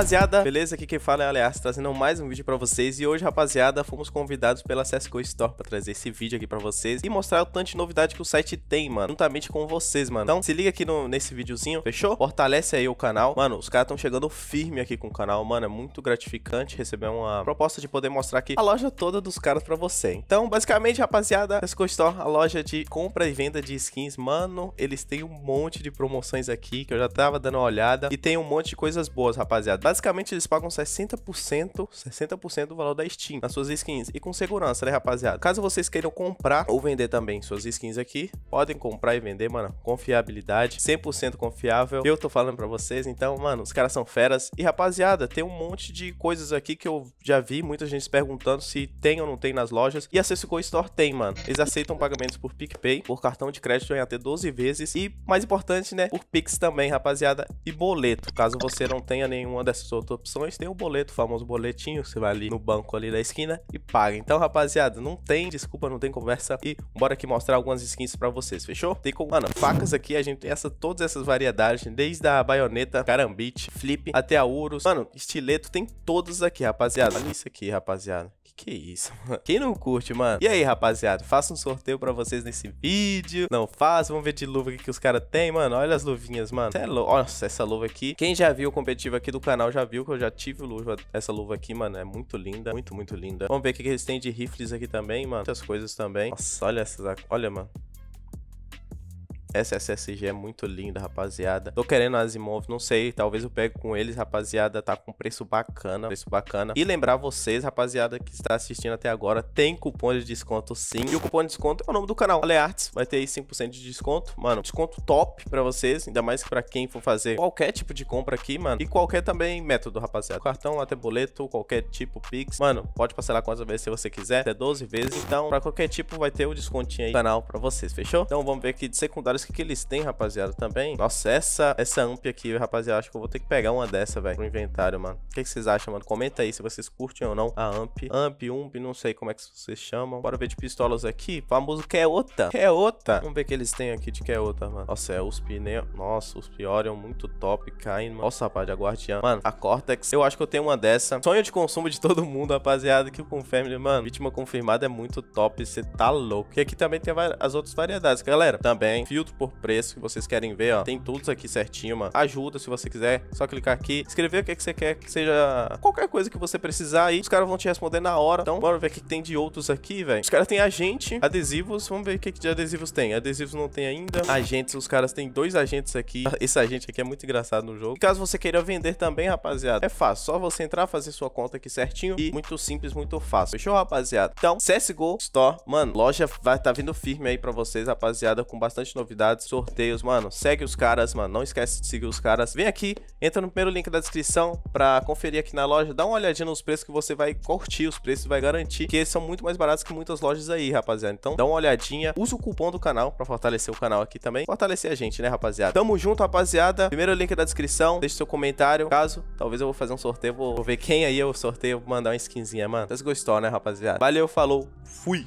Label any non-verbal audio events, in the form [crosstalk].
rapaziada, beleza? Aqui quem fala é Aliás, trazendo mais um vídeo pra vocês E hoje, rapaziada, fomos convidados pela CSGO Store pra trazer esse vídeo aqui pra vocês E mostrar o tanto de novidade que o site tem, mano Juntamente com vocês, mano Então se liga aqui no, nesse videozinho, fechou? Fortalece aí o canal Mano, os caras estão chegando firme aqui com o canal, mano É muito gratificante receber uma proposta de poder mostrar aqui a loja toda dos caras pra você Então, basicamente, rapaziada, CSGO Store, a loja de compra e venda de skins Mano, eles têm um monte de promoções aqui que eu já tava dando uma olhada E tem um monte de coisas boas, rapaziada Basicamente, eles pagam 60%, 60% do valor da Steam nas suas skins. E com segurança, né, rapaziada? Caso vocês queiram comprar ou vender também suas skins aqui, podem comprar e vender, mano. Confiabilidade, 100% confiável. Eu tô falando para vocês, então, mano, os caras são feras. E, rapaziada, tem um monte de coisas aqui que eu já vi muita gente perguntando se tem ou não tem nas lojas. E a CSGO Store tem, mano. Eles aceitam pagamentos por PicPay, por cartão de crédito em até 12 vezes. E, mais importante, né, por Pix também, rapaziada. E boleto, caso você não tenha nenhuma dessas outras opções tem o boleto, o famoso boletinho, você vai ali no banco ali da esquina e paga. Então, rapaziada, não tem desculpa, não tem conversa e bora aqui mostrar algumas skins para vocês, fechou? Tem com mano, facas aqui, a gente tem essa, todas essas variedades, desde a baioneta, carambite, flip, até a Urus, mano, estileto, tem todos aqui, rapaziada. Olha isso aqui, rapaziada. Que isso, mano. Quem não curte, mano? E aí, rapaziada, faça um sorteio pra vocês nesse vídeo. Não faz? vamos ver de luva que os caras têm, mano. Olha as luvinhas, mano. É lu... Nossa, essa luva aqui. Quem já viu o competitivo aqui do canal já viu que eu já tive luva. Essa luva aqui, mano, é muito linda. Muito, muito linda. Vamos ver o que eles têm de rifles aqui também, mano. Muitas coisas também. Nossa, olha essas... Olha, mano. Essa SSG é muito linda, rapaziada. Tô querendo as Asimov, não sei, talvez eu pego com eles, rapaziada. Tá com preço bacana, preço bacana. E lembrar vocês, rapaziada, que está assistindo até agora, tem cupom de desconto sim. E o cupom de desconto é o nome do canal, Aleartes. Vai ter aí 5% de desconto, mano. Desconto top pra vocês, ainda mais pra quem for fazer qualquer tipo de compra aqui, mano. E qualquer também método, rapaziada. Cartão, até boleto, qualquer tipo, Pix. Mano, pode parcelar quantas vezes se você quiser, até 12 vezes. Então, pra qualquer tipo, vai ter o descontinho aí do canal pra vocês, fechou? Então, vamos ver aqui de secundário música que eles têm, rapaziada, também. Nossa, essa, essa amp aqui, rapaziada, acho que eu vou ter que pegar uma dessa, velho, pro inventário, mano. O que, que, vocês acham, mano? Comenta aí se vocês curtem ou não a amp. Amp, ump, não sei como é que vocês chamam. Bora ver de pistolas aqui. Famoso que é outra. Que é outra. Vamos ver o que eles têm aqui de que é outra, mano. Nossa, é os pneus. Né? Nossa, os Piorion, muito top. Cain, mano. Nossa, rapaz, a Guardiã. Mano, a Cortex, eu acho que eu tenho uma dessa. Sonho de consumo de todo mundo, rapaziada, que o Confirmed, mano. Vítima confirmada é muito top. Você tá louco. E aqui também tem as outras variedades, galera. Também, filtro produtos por preço que vocês querem ver, ó. Tem todos aqui certinho, mano. Ajuda se você quiser. Só clicar aqui, escrever o que, é que você quer que seja qualquer coisa que você precisar aí. Os caras vão te responder na hora. Então, bora ver o que tem de outros aqui, velho. Os caras têm agente, adesivos. Vamos ver o que de adesivos tem. Adesivos não tem ainda. Agentes, os caras têm dois agentes aqui. [laughs] Esse agente aqui é muito engraçado no jogo. E caso você queira vender também, rapaziada, é fácil. Só você entrar, fazer sua conta aqui certinho. E muito simples, muito fácil. Fechou, rapaziada? Então, CSGO Store, mano, loja vai tá vindo firme aí pra vocês, rapaziada, com bastante novidade sorteios, mano. Segue os caras, mano. Não esquece de seguir os caras. Vem aqui, entra no primeiro link da descrição pra conferir aqui na loja. Dá uma olhadinha nos preços que você vai curtir os preços, vai garantir que eles são muito mais baratos que muitas lojas aí, rapaziada. Então dá uma olhadinha, usa o cupom do canal pra fortalecer o canal aqui também. Fortalecer a gente, né, rapaziada? Tamo junto, rapaziada. Primeiro link da descrição, deixa seu comentário. Caso, talvez eu vou fazer um sorteio, vou, vou ver quem aí eu sorteio, vou mandar uma skinzinha, mano. Vocês gostou, né, rapaziada? Valeu, falou, fui!